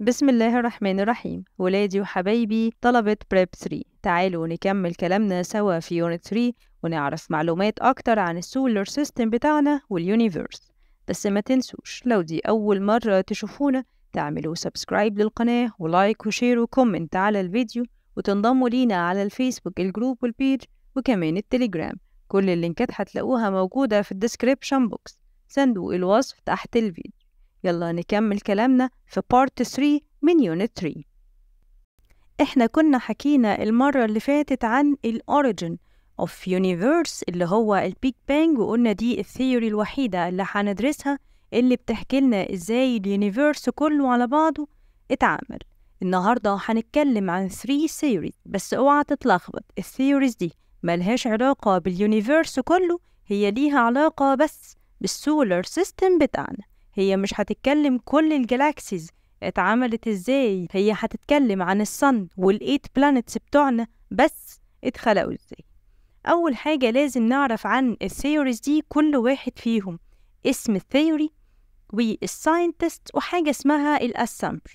بسم الله الرحمن الرحيم ولادي وحبايبي طلبة بريب 3 تعالوا نكمل كلامنا سوا في يونت 3 ونعرف معلومات أكتر عن السولر سيستم بتاعنا واليونيفيرس بس ما تنسوش لو دي أول مرة تشوفونا تعملوا سبسكرايب للقناة ولايك وشير وكومنت على الفيديو وتنضموا لينا على الفيسبوك الجروب والبيج وكمان التليجرام كل اللينكات هتلاقوها موجودة في الديسكريبشن بوكس صندوق الوصف تحت الفيديو يلا نكمل كلامنا في بارت 3 من يونت 3 احنا كنا حكينا المرة اللي فاتت عن origin of universe اللي هو البيج بانج وقلنا دي الثيوري الوحيدة اللي هندرسها اللي بتحكي لنا ازاي اليونيفيرس كله على بعضه اتعمل النهاردة هنتكلم عن 3 theories بس اوعى تتلخبط الثيوريز دي ملهاش علاقة باليونيفيرس كله هي ليها علاقة بس بالسولر سيستم بتاعنا هي مش هتتكلم كل الجالاكسيز اتعملت ازاي هي هتتكلم عن الصن والايت بلانتس بتوعنا بس اتخلقوا ازاي اول حاجة لازم نعرف عن الثيوريز دي كل واحد فيهم اسم الثيوري والساينتست وحاجة اسمها الاسامبل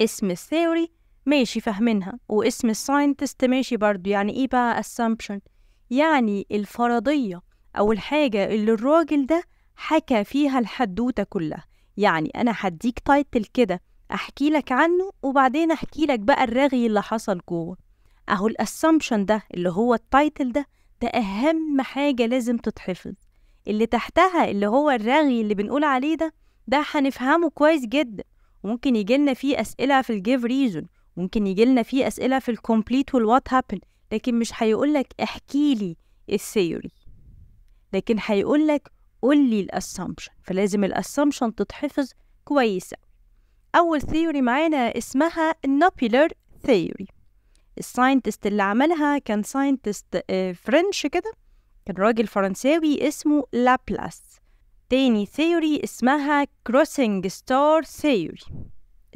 اسم الثيوري ماشي فاهمينها واسم الساينتست ماشي برضو يعني ايه بقى assumption يعني الفرضية أو الحاجة اللي الراجل ده حكى فيها الحدوتة كلها يعني أنا هديك تايتل كده أحكي لك عنه وبعدين أحكي لك بقى الرغي اللي حصل جوه أهو الأسامبشن ده اللي هو التايتل ده ده أهم حاجة لازم تتحفظ اللي تحتها اللي هو الرغي اللي بنقول عليه ده ده هنفهمه كويس جدا وممكن يجيلنا فيه أسئلة في الجيف ريزون ممكن يجيلنا فيه أسئلة في الكومبليت والوات هابن لكن مش هيقولك احكي لي الثيوري لكن هيقولك قول لي الاسامبشن فلازم الاسامبشن تتحفظ كويسة اول ثيوري معانا اسمها النوبيلر ثيوري الساينتست اللي عملها كان ساينتست آه، فرنش كده كان راجل فرنساوي اسمه لابلاس تاني ثيوري اسمها كروسنج ستار ثيوري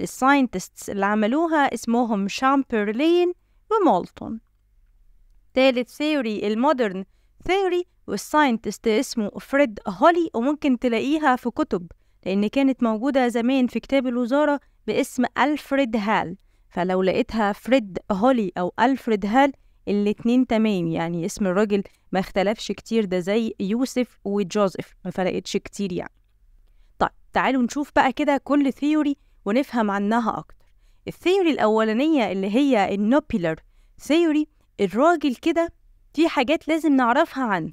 الساينتست اللي عملوها اسمهم شامبرلين ومولتون تالت ثيوري المودرن ثيوري والساينتست اسمه فريد هولي وممكن تلاقيها في كتب لأن كانت موجودة زمان في كتاب الوزارة باسم ألفريد هال فلو لقيتها فريد هولي أو ألفريد هال الاتنين تمام يعني اسم الراجل ما اختلفش كتير ده زي يوسف وجوزيف ما فرقتش كتير يعني طيب تعالوا نشوف بقى كده كل ثيوري ونفهم عنها أكتر الثيوري الأولانية اللي هي النوبيلر ثيوري الراجل كده دي حاجات لازم نعرفها عنه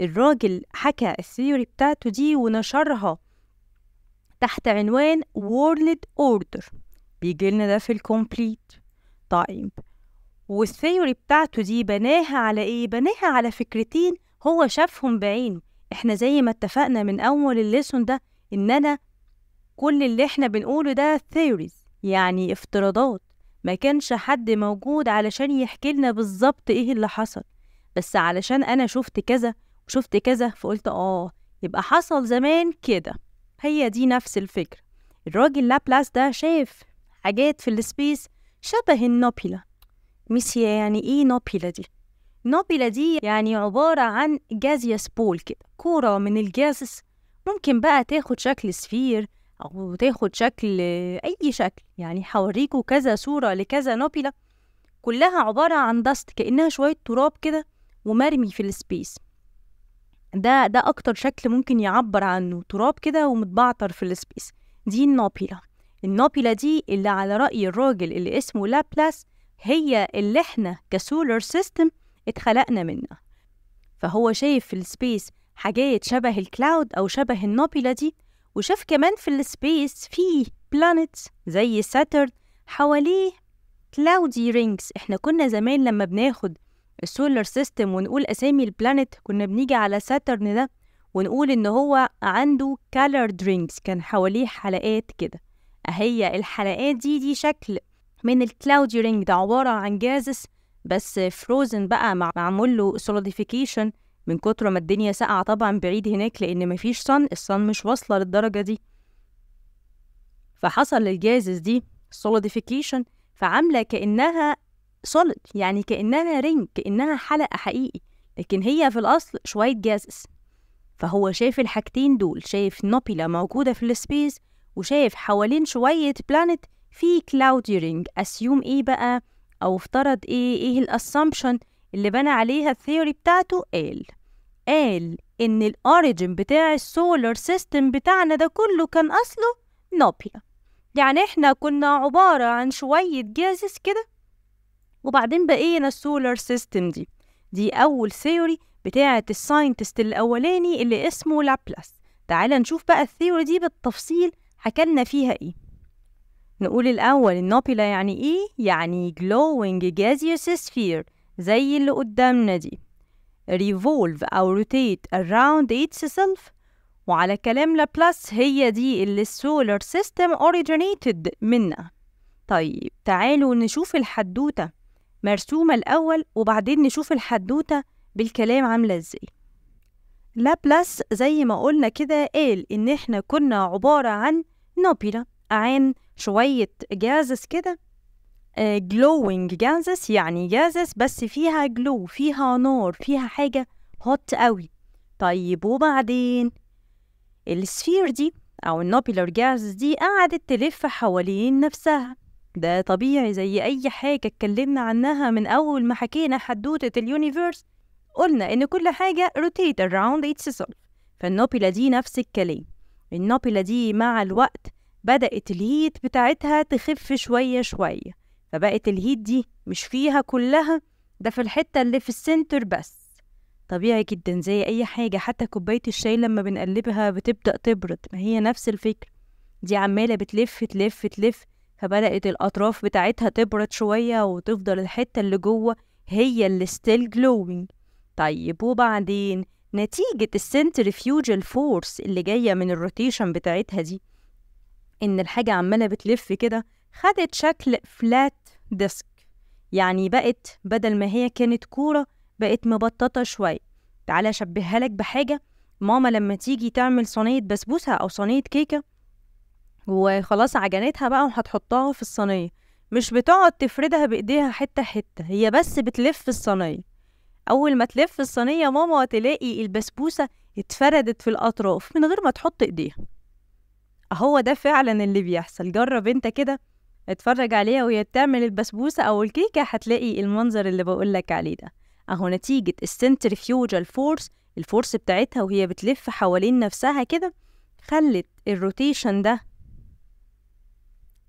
الراجل حكى الثيوري بتاعته دي ونشرها تحت عنوان World Order بيجي لنا ده في الكومبليت طيب والثيوري بتاعته دي بناها على ايه بناها على فكرتين هو شافهم بعينه احنا زي ما اتفقنا من اول الليسون ده ان انا كل اللي احنا بنقوله ده ثيوريز يعني افتراضات ما كانش حد موجود علشان يحكي لنا بالظبط ايه اللي حصل بس علشان انا شفت كذا وشفت كذا فقلت اه يبقى حصل زمان كده هي دي نفس الفكرة الراجل لابلاس ده شاف حاجات في السبيس شبه النوبيلا ميسيا يعني ايه نوبيلا دي نوبيلا دي يعني عبارة عن جازيس بول كده كورة من الجاز ممكن بقى تاخد شكل سفير أو تاخد شكل أي شكل يعني هوريكوا كذا صورة لكذا نوبيلا كلها عبارة عن دست كأنها شوية تراب كده ومرمي في السبيس ده ده اكتر شكل ممكن يعبر عنه تراب كده ومتبعتر في السبيس دي النابيلا النابيلا دي اللي على رأي الراجل اللي اسمه لابلاس هي اللي احنا كسولر سيستم اتخلقنا منها فهو شايف في السبيس حاجات شبه الكلاود او شبه النابيلا دي وشاف كمان في السبيس في بلانتس زي ساترن حواليه كلاودي رينجز احنا كنا زمان لما بناخد السولار سيستم ونقول اسامي البلانت كنا بنيجي على ساترن ده ونقول ان هو عنده كالر درينكس كان حواليه حلقات كده اهي الحلقات دي دي شكل من الكلاودي رينج ده عباره عن جازس بس فروزن بقى معمول له سوليديفيكيشن من كتر ما الدنيا ساقعه طبعا بعيد هناك لان مفيش صن الصن مش واصله للدرجه دي فحصل للجازس دي سوليديفيكيشن فعامله كانها solid يعني كأنها رينج كأنها حلقة حقيقي لكن هي في الأصل شوية جازس فهو شايف الحاجتين دول شايف نوبيلا موجودة في السبيس وشايف حوالين شوية بلانت في كلاودي رينج أسيوم إيه بقى أو افترض إيه إيه الأسامبشن اللي بنى عليها الثيوري بتاعته قال قال إن الأوريجن بتاع السولار سيستم بتاعنا ده كله كان أصله نوبيلا يعني إحنا كنا عبارة عن شوية جازس كده وبعدين بقينا السولار سيستم دي دي أول ثيوري بتاعة الساينتست الأولاني اللي اسمه لابلاس تعالى نشوف بقى الثيوري دي بالتفصيل حكلنا فيها ايه نقول الأول النوبيلا يعني ايه؟ يعني glowing gaseous sphere زي اللي قدامنا دي revolve أو rotate around itself وعلى كلام لابلاس هي دي اللي السولار سيستم originated منها طيب تعالوا نشوف الحدوتة مرسومة الأول وبعدين نشوف الحدوتة بالكلام عاملة إزاي لابلاس زي ما قلنا كده قال إن إحنا كنا عبارة عن نوبيلا عن شوية جازس كده جلوينج آه، جازس يعني جازس بس فيها جلو فيها نار فيها حاجة هوت قوي طيب وبعدين السفير دي أو النوبيلر جازس دي قعدت تلف حوالين نفسها ده طبيعي زي أي حاجة اتكلمنا عنها من أول ما حكينا حدوتة اليونيفيرس قلنا إن كل حاجة rotate around itself فالنوبيلا دي نفس الكلام النوبيلا دي مع الوقت بدأت الهيت بتاعتها تخف شوية شوية فبقت الهيت دي مش فيها كلها ده في الحتة اللي في السنتر بس طبيعي جدا زي أي حاجة حتى كوباية الشاي لما بنقلبها بتبدأ تبرد ما هي نفس الفكرة دي عمالة بتلف تلف تلف فبدأت الأطراف بتاعتها تبرد شوية وتفضل الحتة اللي جوه هي اللي ستيل جلوينج طيب وبعدين نتيجة السنترفيوجال فورس اللي جاية من الروتيشن بتاعتها دي إن الحاجة عمالة بتلف كده خدت شكل فلات ديسك يعني بقت بدل ما هي كانت كورة بقت مبططة شوية تعالى أشبهها لك بحاجة ماما لما تيجي تعمل صينية بسبوسة أو صينية كيكة وخلاص عجنتها بقى وهتحطها في الصينيه مش بتقعد تفردها بايديها حته حته هي بس بتلف الصينيه اول ما تلف الصينيه ماما تلاقي البسبوسه اتفردت في الاطراف من غير ما تحط ايديها هو ده فعلا اللي بيحصل جرب انت كده اتفرج عليها وهي بتعمل البسبوسه او الكيكه هتلاقي المنظر اللي بقولك عليه ده اهو نتيجه السنترفيوجال فورس الفورس بتاعتها وهي بتلف حوالين نفسها كده خلت الروتيشن ده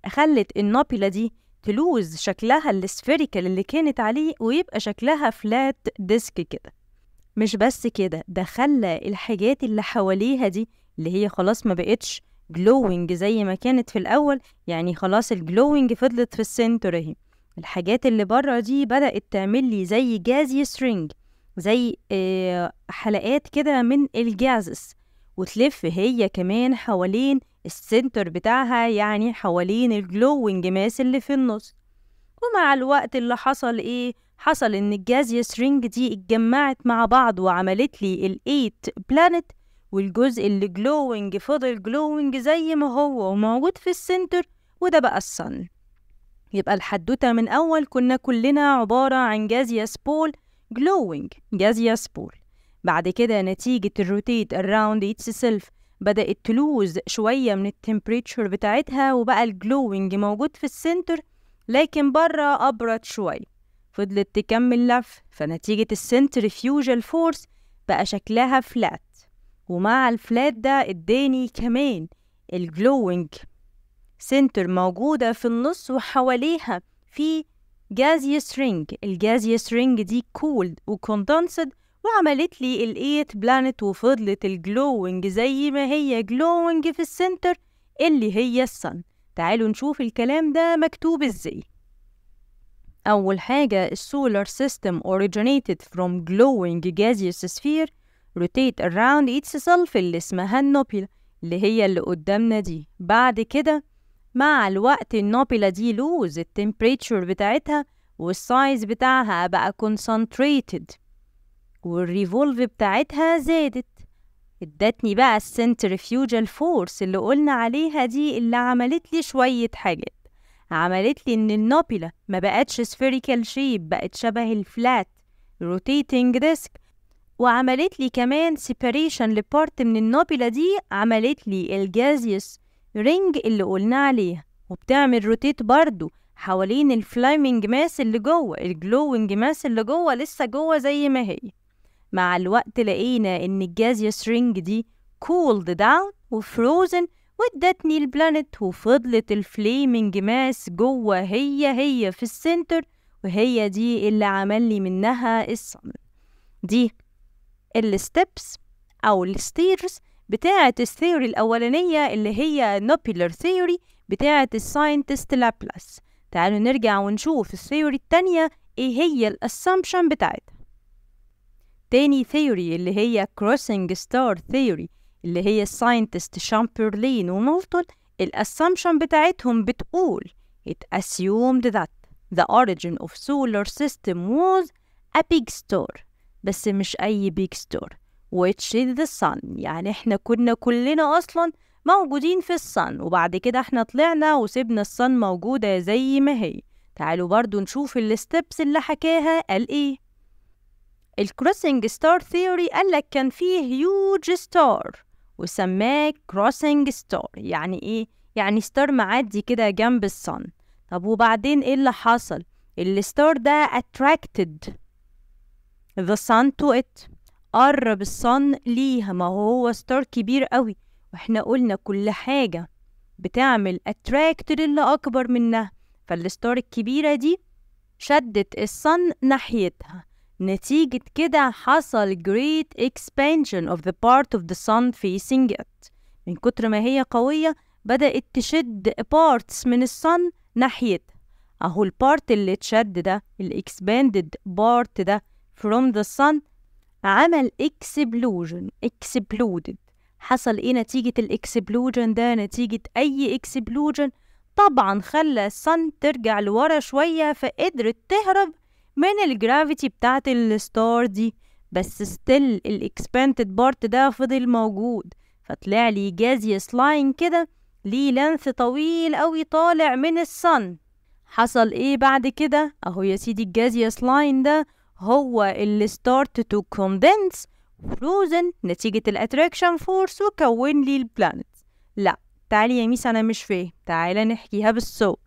خلت النابلة دي تلوز شكلها السفيريكال اللي كانت عليه ويبقى شكلها فلات ديسك كده مش بس كده ده خلى الحاجات اللي حواليها دي اللي هي خلاص ما بقتش جلوينج زي ما كانت في الأول يعني خلاص الجلوينج فضلت في السنتر اهي الحاجات اللي بره دي بدأت تعمل لي زي جازي سترينج زي آه، حلقات كده من الجازس وتلف هي كمان حوالين السنتر بتاعها يعني حوالين الجلوينج ماس اللي في النص ومع الوقت اللي حصل ايه حصل ان الجازيا سرينج دي اتجمعت مع بعض وعملت لي الايت بلانت والجزء اللي جلوينج فضل جلوينج زي ما هو وموجود في السنتر وده بقى الصن يبقى الحدوتة من أول كنا كلنا عبارة عن جازيا سبول جلوينج جازيا سبول بعد كده نتيجة الروتيت around its self بدأت تلوز شوية من التمبريتشر بتاعتها وبقى الجلوينج موجود في السنتر لكن بره أبرد شوية فضلت تكمل لف فنتيجة السنترفيوجال فورس بقى شكلها فلات ومع الفلات ده اداني كمان الجلوينج سنتر موجودة في النص وحواليها في جازيوس رينج الجازيوس رينج دي كولد وكوندنسد وعملت لي الايت بلانت وفضلت الجلوينج زي ما هي جلوينج في السنتر اللي هي الصن تعالوا نشوف الكلام ده مكتوب ازاي أول حاجة السولار system originated from glowing gaseous sphere rotate around its self اللي اسمها النوبيلا اللي هي اللي قدامنا دي بعد كده مع الوقت النوبيلا دي لوز التمبريتشر بتاعتها والسايز بتاعها بقى concentrated والريفولف بتاعتها زادت ادتني بقى السنترفيوجال فورس اللي قلنا عليها دي اللي عملت لي شوية حاجات عملت لي ان النابلة ما بقتش سفيريكال شيب بقت شبه الفلات روتيتنج ديسك وعملت لي كمان سيباريشن لبارت من النابلة دي عملت لي الجازيوس رينج اللي قلنا عليها وبتعمل روتيت برضو حوالين الفلايمنج ماس اللي جوه الجلوينج ماس اللي جوه لسه جوه زي ما هي مع الوقت لقينا إن الجازيوس رينج دي cooled down وفروزن وادتني البلانت وفضلت الفليمنج ماس جوه هي هي في السنتر وهي دي اللي عمل لي منها الصمت دي الستبس أو الستيرز بتاعة الثيوري الأولانية اللي هي نوبيلر ثيوري بتاعة الساينتست لابلاس تعالوا نرجع ونشوف الثيوري التانية ايه هي الاسامبشن بتاعتها تاني ثيوري اللي هي كروسنج ستار ثيوري اللي هي الساينتست شامبرلين ونولتون الأسامشن بتاعتهم بتقول it assumed that the origin of solar system was a big star بس مش أي big star which is the sun يعني احنا كنا كلنا أصلا موجودين في الصن وبعد كده احنا طلعنا وسبنا الصن موجودة زي ما هي تعالوا برضو نشوف الستبس اللي حكاها قال ايه الكروسنج ستار ثيوري قال لك كان فيه هيوج ستار وسماه كروسنج ستار يعني ايه يعني ستار معدي كده جنب الصن طب وبعدين ايه اللي حصل الستار ده attracted the sun to it قرب الصن ليها ما هو ستار كبير قوي واحنا قلنا كل حاجة بتعمل attract اللي أكبر منها فالستار الكبيرة دي شدت الصن ناحيتها نتيجة كده حصل great expansion of the part of the sun facing it من كتر ما هي قوية بدأت تشد parts من الصن ناحيتها أهو البارت اللي اتشد ده الاكسباندد بارت ده from the sun عمل explosion exploded حصل ايه نتيجة الاكسبلوجن ده نتيجة أي اكسبلوجن طبعا خلى الصن ترجع لورا شوية فقدرت تهرب من الجرافيتي بتاعة الستار دي بس ستيل الاكسباندد بارت ده فضل موجود فطلع لي جازيس لاين كده ليه لانث طويل قوي طالع من الصن حصل ايه بعد كده اهو يا سيدي الجازيس لاين ده هو اللي ستارت تو كوندنس فروزن نتيجة الاتراكشن فورس وكون لي البلانت لا تعالي يا ميس انا مش فاهم تعالى نحكيها بالصوت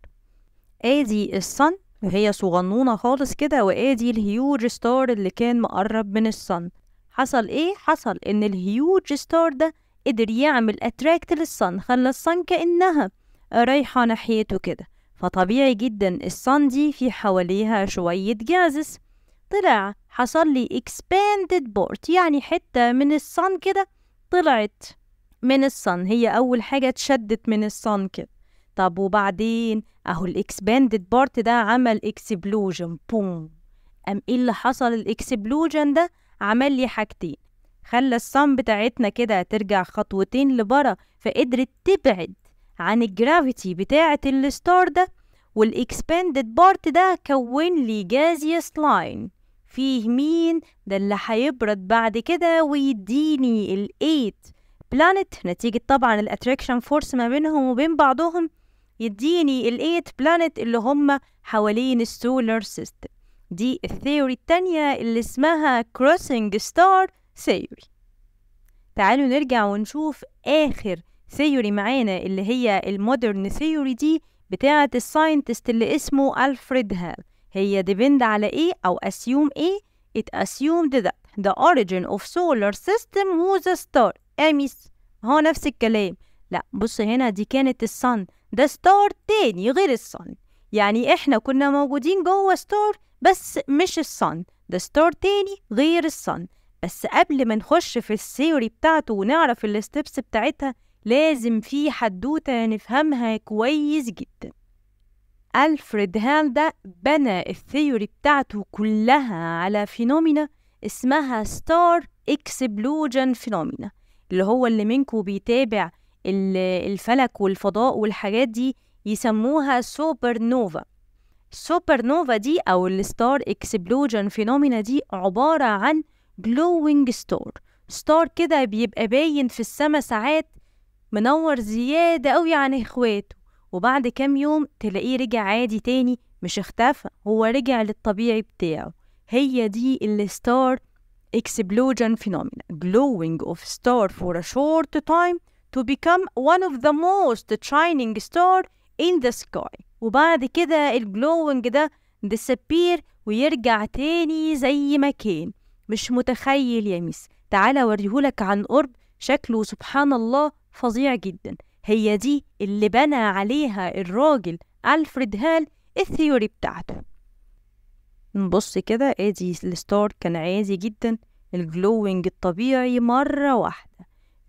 ادي إيه الصن وهي صغنونة خالص كده وادي الهيوج ستار اللي كان مقرب من الصن حصل ايه؟ حصل ان الهيوج ستار ده قدر يعمل اتراكت للصن خلى الصن كأنها رايحة ناحيته كده فطبيعي جدا الصن دي في حواليها شوية جازس طلع حصل لي expanded بورت يعني حتة من الصن كده طلعت من الصن هي أول حاجة اتشدت من الصن كده طب وبعدين اهو الاكسباندد بارت ده عمل اكسبلوجن بوم ام ايه اللي حصل الاكسبلوجن ده عمل لي حاجتين خلى الصم بتاعتنا كده ترجع خطوتين لبرا فقدرت تبعد عن الجرافيتي بتاعة الستار ده والاكسباندد بارت ده كون لي جازيس لاين فيه مين ده اللي هيبرد بعد كده ويديني الايت بلانت نتيجة طبعا الاتراكشن فورس ما بينهم وبين بعضهم يديني الايت بلانت اللي هم حوالين السولار سيستم دي الثيوري التانية اللي اسمها كروسنج ستار ثيوري تعالوا نرجع ونشوف آخر ثيوري معانا اللي هي المودرن ثيوري دي بتاعة الساينتست اللي اسمه ألفريد هال هي ديبند على ايه أو assume ايه it assumed that the origin of solar system was a star Amis هو نفس الكلام لا بص هنا دي كانت الصن ده ستار تاني غير الصن يعني احنا كنا موجودين جوه ستار بس مش الصن ده ستار تاني غير الصن بس قبل ما نخش في الثيوري بتاعته ونعرف الستبس بتاعتها لازم في حدوتة نفهمها كويس جدا ألفريد هال ده بنى الثيوري بتاعته كلها على فينومينا اسمها ستار اكسبلوجن فينومينا اللي هو اللي منكم بيتابع الفلك والفضاء والحاجات دي يسموها سوبر نوفا السوبر نوفا دي أو الستار اكسبلوجن فينومينا دي عبارة عن glowing ستار ستار كده بيبقى باين في السما ساعات منور زيادة قوي عن اخواته وبعد كام يوم تلاقيه رجع عادي تاني مش اختفى هو رجع للطبيعي بتاعه هي دي الستار اكسبلوجن فينومينا glowing of star for a short time to become one of the most shining star in the sky وبعد كده الجلوينج ده disappear ويرجع تاني زي ما كان مش متخيل يا ميس تعالى اوريهولك عن قرب شكله سبحان الله فظيع جدا هي دي اللي بنى عليها الراجل ألفريد هال الثيوري بتاعته نبص كده ادي الستار كان عادي جدا الجلوينج الطبيعي مرة واحدة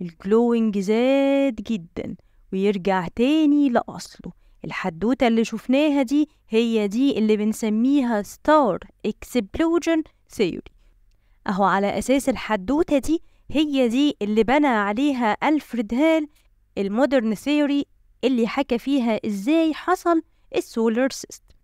الجلوينج زاد جدا ويرجع تاني لأصله الحدوتة اللي شفناها دي هي دي اللي بنسميها ستار اكسبلوجن ثيوري اهو على أساس الحدوتة دي هي دي اللي بنى عليها ألفريد هال المودرن ثيوري اللي حكى فيها ازاي حصل السولار سيستم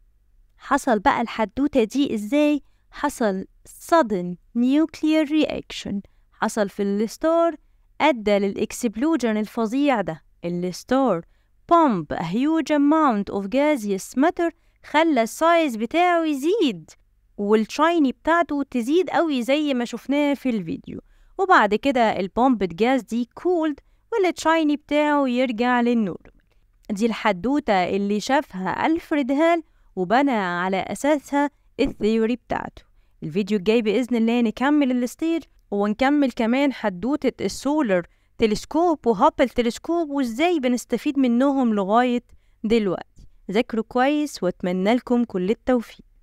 حصل بقى الحدوتة دي ازاي حصل sudden nuclear reaction حصل في الستار أدى للإكسبلوجن الفظيع ده اللي ستور بومب a huge amount of gaseous matter خلى السايز بتاعه يزيد والشايني بتاعته تزيد قوي زي ما شفناه في الفيديو وبعد كده البومب جاز دي كولد والتشايني بتاعه يرجع للنور دي الحدوتة اللي شافها ألفريد هال وبنى على أساسها الثيوري بتاعته الفيديو الجاي بإذن الله نكمل الستير ونكمل كمان حدوتة السولر تلسكوب وهابل تلسكوب وازاي بنستفيد منهم لغاية دلوقتي ذاكروا كويس واتمنى لكم كل التوفيق